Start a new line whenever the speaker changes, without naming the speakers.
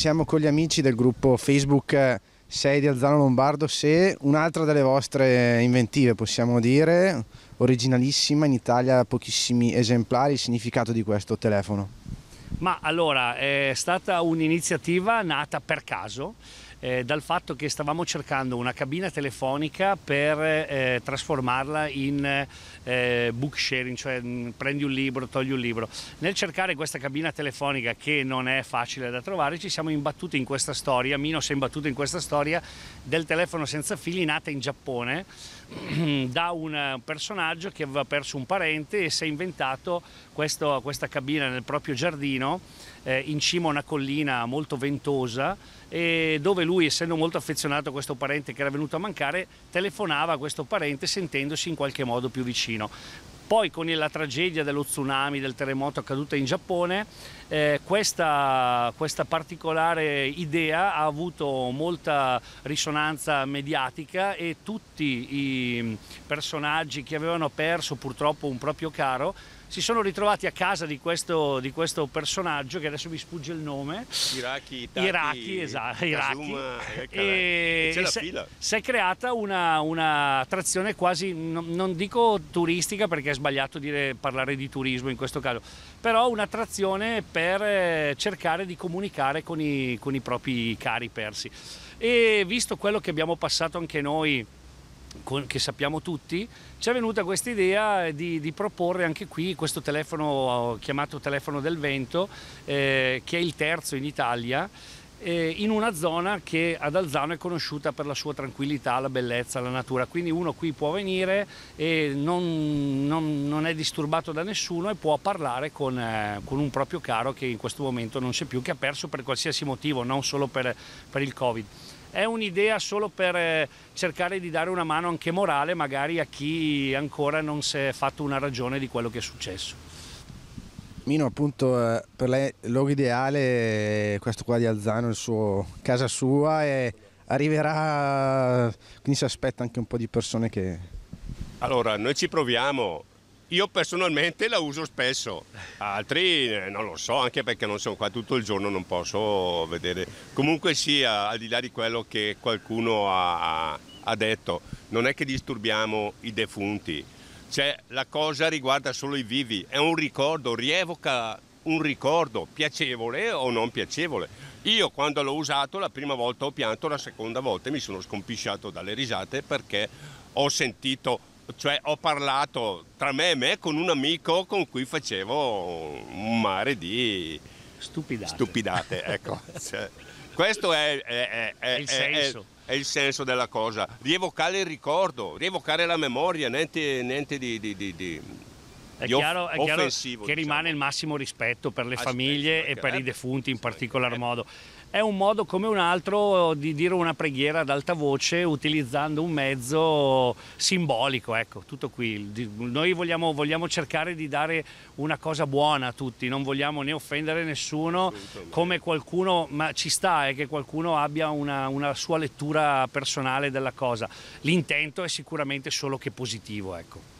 Siamo con gli amici del gruppo Facebook 6 eh, di Alzano Lombardo, se un'altra delle vostre inventive possiamo dire, originalissima, in Italia pochissimi esemplari, il significato di questo telefono.
Ma allora, è stata un'iniziativa nata per caso eh, dal fatto che stavamo cercando una cabina telefonica per eh, trasformarla in eh, book sharing, cioè mh, mm, prendi un libro, togli un libro. Nel cercare questa cabina telefonica che non è facile da trovare ci siamo imbattuti in questa storia, Mino si è imbattuto in questa storia del telefono senza fili nata in Giappone da un personaggio che aveva perso un parente e si è inventato questo, questa cabina nel proprio giardino eh, in cima a una collina molto ventosa dove lui lui, essendo molto affezionato a questo parente che era venuto a mancare, telefonava a questo parente sentendosi in qualche modo più vicino. Poi con la tragedia dello tsunami, del terremoto accaduto in Giappone, eh, questa, questa, particolare idea ha avuto molta risonanza mediatica e tutti i personaggi che avevano perso purtroppo un proprio caro si sono ritrovati a casa di questo, di questo personaggio che adesso mi sfugge il nome. Iraki, Tati, Iraki, esatto, Iraki. Ecco, e, e si è creata una, una attrazione quasi, non, non dico turistica perché è sbagliato dire, parlare di turismo in questo caso, però un'attrazione per eh, cercare di comunicare con i, con i propri cari persi. E visto quello che abbiamo passato anche noi, che sappiamo tutti, ci è venuta questa idea di, di, proporre anche qui questo telefono chiamato telefono del vento, eh, che è il terzo in Italia, eh, in una zona che ad Alzano è conosciuta per la sua tranquillità, la bellezza, la natura. Quindi uno qui può venire e non, non, non è disturbato da nessuno e può parlare con, eh, con, un proprio caro che in questo momento non c'è più, che ha perso per qualsiasi motivo, non solo per, per il Covid è un'idea solo per eh, cercare di dare una mano anche morale magari a chi ancora non si è fatto una ragione di quello che è successo.
Mino appunto eh, per lei il luogo ideale è questo qua di Alzano, il suo casa sua e arriverà, quindi si aspetta anche un po' di persone che...
Allora noi ci proviamo, io personalmente la uso spesso, altri eh, non lo so, anche perché non sono qua tutto il giorno, non posso vedere. Comunque sia, al di là di quello che qualcuno ha, ha detto, non è che disturbiamo i defunti, cioè la cosa riguarda solo i vivi, è un ricordo, rievoca un ricordo piacevole o non piacevole. Io quando l'ho usato la prima volta ho pianto, la seconda volta mi sono scompisciato dalle risate perché ho sentito cioè ho parlato tra me e me con un amico con cui facevo un mare di stupidate, stupidate ecco. cioè, questo è, è, è, il è, il senso. della cosa, rievocare il ricordo, rievocare la memoria, niente, niente di, di, di, di è chiaro, è chiaro che diciamo.
rimane il massimo rispetto per le Aspetta, ah, famiglie e per i defunti in particolar modo è un modo come un altro di dire una preghiera ad alta voce utilizzando un mezzo simbolico, ecco, tutto qui. Noi vogliamo, vogliamo cercare di dare una cosa buona a tutti, non vogliamo né offendere nessuno, come qualcuno, ma ci sta è eh, che qualcuno abbia una, una sua lettura personale della cosa. L'intento è sicuramente solo che positivo, ecco.